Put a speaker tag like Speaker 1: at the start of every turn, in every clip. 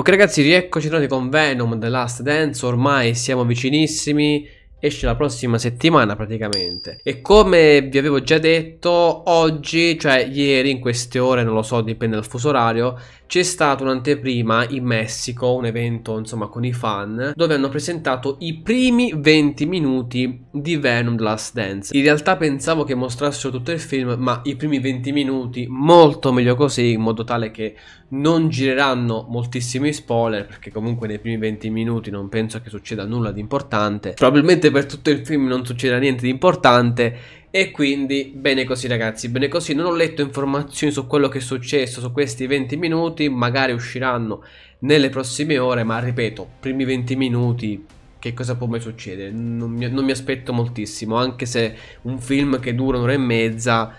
Speaker 1: Ok ragazzi, rieccoci tornati con Venom The Last Dance, ormai siamo vicinissimi, esce la prossima settimana praticamente. E come vi avevo già detto, oggi, cioè ieri in queste ore, non lo so, dipende dal fuso orario, c'è stato un'anteprima in Messico, un evento insomma con i fan, dove hanno presentato i primi 20 minuti di Venom The Last Dance. In realtà pensavo che mostrassero tutto il film, ma i primi 20 minuti molto meglio così, in modo tale che non gireranno moltissimi spoiler, perché comunque nei primi 20 minuti non penso che succeda nulla di importante. Probabilmente per tutto il film non succederà niente di importante e quindi bene così ragazzi, bene così, non ho letto informazioni su quello che è successo su questi 20 minuti, magari usciranno nelle prossime ore, ma ripeto, primi 20 minuti che cosa può mai succedere? Non mi, non mi aspetto moltissimo, anche se un film che dura un'ora e mezza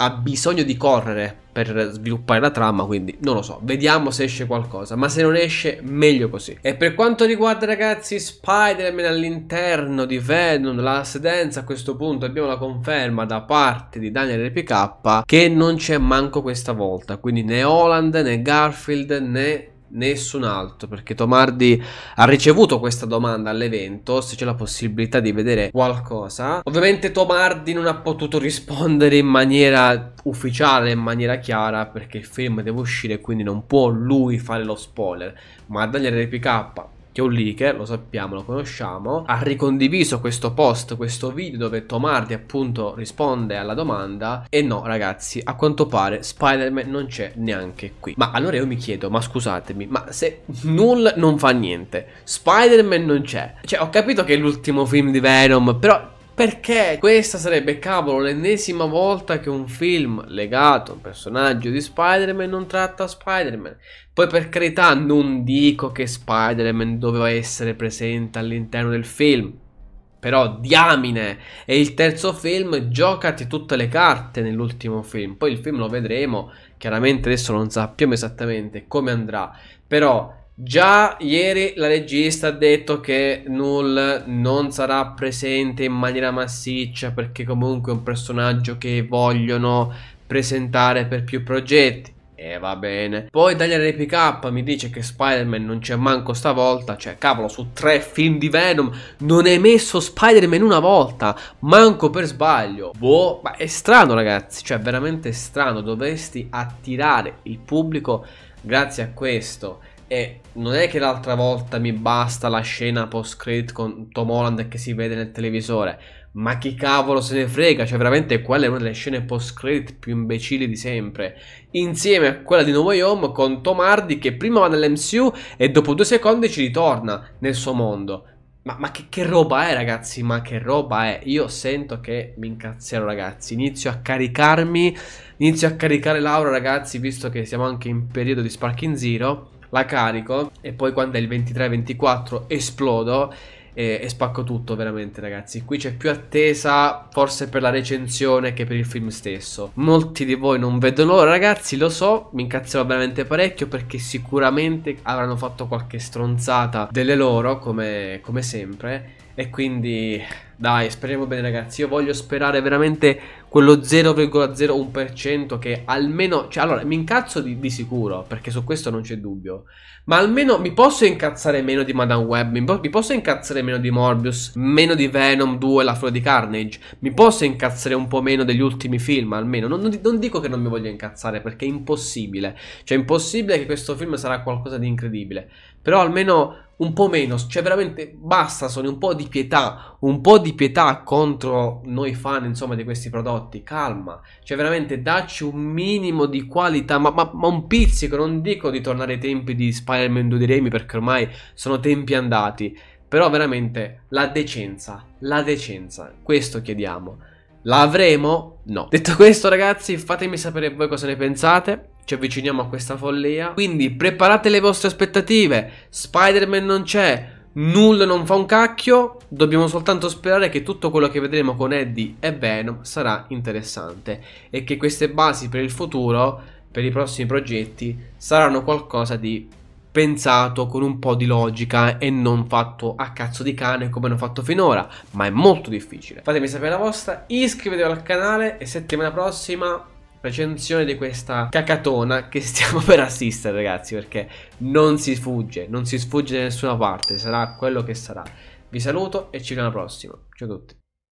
Speaker 1: ha bisogno di correre per sviluppare la trama, quindi non lo so, vediamo se esce qualcosa, ma se non esce meglio così. E per quanto riguarda ragazzi Spider-Man all'interno di Venom, la sedenza a questo punto abbiamo la conferma da parte di Daniel RPK che non c'è manco questa volta, quindi né Holland né Garfield né nessun altro perché Tomardi ha ricevuto questa domanda all'evento se c'è la possibilità di vedere qualcosa ovviamente Tomardi non ha potuto rispondere in maniera ufficiale in maniera chiara perché il film deve uscire quindi non può lui fare lo spoiler ma Daniele RPK che è un leaker, lo sappiamo, lo conosciamo, ha ricondiviso questo post, questo video dove Tomardi appunto risponde alla domanda e no ragazzi, a quanto pare Spider-Man non c'è neanche qui. Ma allora io mi chiedo, ma scusatemi, ma se nulla non fa niente, Spider-Man non c'è. Cioè ho capito che è l'ultimo film di Venom, però perché questa sarebbe, cavolo, l'ennesima volta che un film legato a un personaggio di Spider-Man non tratta Spider-Man. Poi per carità non dico che Spider-Man doveva essere presente all'interno del film. Però diamine, e il terzo film giocati tutte le carte nell'ultimo film. Poi il film lo vedremo, chiaramente adesso non sappiamo esattamente come andrà, però Già ieri la regista ha detto che Null non sarà presente in maniera massiccia perché comunque è un personaggio che vogliono presentare per più progetti. E va bene. Poi Daniel RPK mi dice che Spider-Man non c'è manco stavolta. Cioè, cavolo, su tre film di Venom non è messo Spider-Man una volta. Manco per sbaglio. Boh, ma è strano, ragazzi. Cioè, veramente strano. Dovresti attirare il pubblico grazie a questo. E non è che l'altra volta mi basta la scena post-credit con Tom Holland che si vede nel televisore. Ma chi cavolo se ne frega? Cioè, veramente quella è una delle scene post-credit più imbecilli di sempre. Insieme a quella di Nuovo Home con Tom Hardy che prima va nell'MCU e dopo due secondi ci ritorna nel suo mondo. Ma, ma che, che, roba è, ragazzi? Ma che roba è? Io sento che mi incazzerò, ragazzi. Inizio a caricarmi. Inizio a caricare Laura, ragazzi, visto che siamo anche in periodo di Spark in Zero la carico e poi quando è il 23-24 esplodo e, e, spacco tutto veramente ragazzi qui c'è più attesa forse per la recensione che per il film stesso molti di voi non vedono l'ora ragazzi lo so mi incazzerò veramente parecchio perché sicuramente avranno fatto qualche stronzata delle loro come, come sempre e quindi dai speriamo bene ragazzi io voglio sperare veramente quello 0,01% che almeno... Cioè, allora, mi incazzo di, di, sicuro, perché su questo non c'è dubbio. Ma almeno mi posso incazzare meno di Madame Web, mi, po- mi, posso incazzare meno di Morbius, meno di Venom 2, la flora di Carnage, mi posso incazzare un po' meno degli ultimi film, almeno. Non, non, non dico che non mi voglio incazzare, perché è impossibile. Cioè, è impossibile che questo film sarà qualcosa di incredibile. Però almeno un po' meno, cioè veramente basta, sono un po' di pietà, un po' di pietà contro noi fan insomma di questi prodotti, calma, cioè veramente dacci un minimo di qualità, ma, ma, ma un pizzico, non dico di tornare ai tempi di Spider-Man 2 di Remy perché ormai sono tempi andati, però veramente la decenza, la decenza, questo chiediamo. La avremo? No. Detto questo ragazzi fatemi sapere voi cosa ne pensate, ci avviciniamo a questa follia. Quindi preparate le vostre aspettative. Spider-Man non c'è. Nulla non fa un cacchio, dobbiamo soltanto sperare che tutto quello che vedremo con Eddie e Venom sarà interessante e che queste basi per il futuro, per i prossimi progetti, saranno qualcosa di pensato con un po' di logica e non fatto a cazzo di cane come hanno fatto finora, ma è molto difficile. Fatemi sapere la vostra, iscrivetevi al canale e settimana prossima recensione di questa cacatona che stiamo per assistere ragazzi perché non si sfugge, non si sfugge da nessuna parte, sarà quello che sarà. Vi saluto e ci vediamo alla prossima, ciao a tutti.